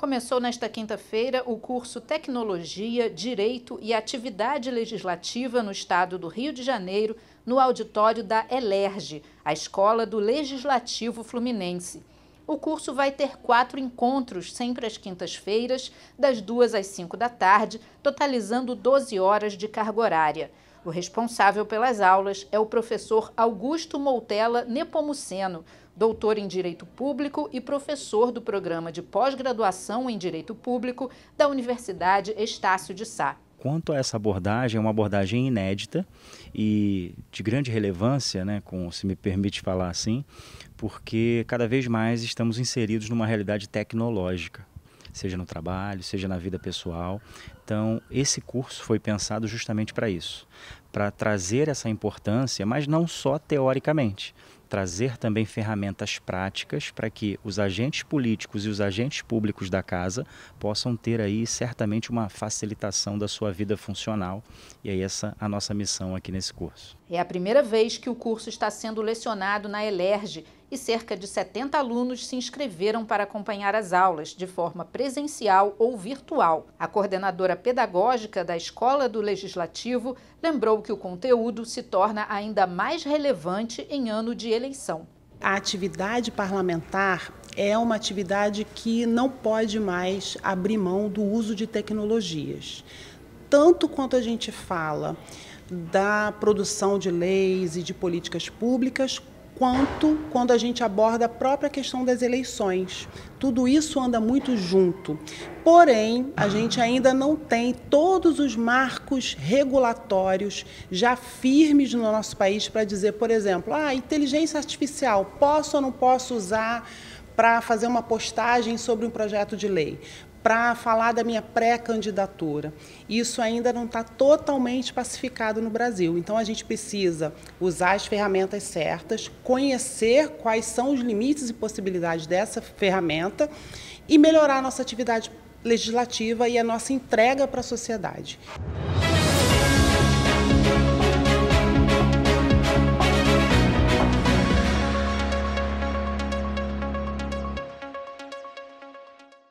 Começou nesta quinta-feira o curso Tecnologia, Direito e Atividade Legislativa no Estado do Rio de Janeiro, no auditório da ELERGE, a Escola do Legislativo Fluminense. O curso vai ter quatro encontros, sempre às quintas-feiras, das duas às cinco da tarde, totalizando 12 horas de carga horária. O responsável pelas aulas é o professor Augusto Moutela Nepomuceno, doutor em Direito Público e professor do programa de pós-graduação em Direito Público da Universidade Estácio de Sá. Quanto a essa abordagem, é uma abordagem inédita e de grande relevância, né, com, se me permite falar assim, porque cada vez mais estamos inseridos numa realidade tecnológica seja no trabalho, seja na vida pessoal. Então, esse curso foi pensado justamente para isso, para trazer essa importância, mas não só teoricamente, trazer também ferramentas práticas para que os agentes políticos e os agentes públicos da casa possam ter aí certamente uma facilitação da sua vida funcional. E é essa a nossa missão aqui nesse curso. É a primeira vez que o curso está sendo lecionado na Elerge e cerca de 70 alunos se inscreveram para acompanhar as aulas de forma presencial ou virtual. A coordenadora pedagógica da Escola do Legislativo lembrou que o conteúdo se torna ainda mais relevante em ano de eleição. A atividade parlamentar é uma atividade que não pode mais abrir mão do uso de tecnologias. Tanto quanto a gente fala da produção de leis e de políticas públicas, quanto quando a gente aborda a própria questão das eleições. Tudo isso anda muito junto. Porém, a gente ainda não tem todos os marcos regulatórios já firmes no nosso país para dizer, por exemplo, a ah, inteligência artificial, posso ou não posso usar para fazer uma postagem sobre um projeto de lei, para falar da minha pré-candidatura. Isso ainda não está totalmente pacificado no Brasil. Então a gente precisa usar as ferramentas certas, conhecer quais são os limites e possibilidades dessa ferramenta e melhorar a nossa atividade legislativa e a nossa entrega para a sociedade.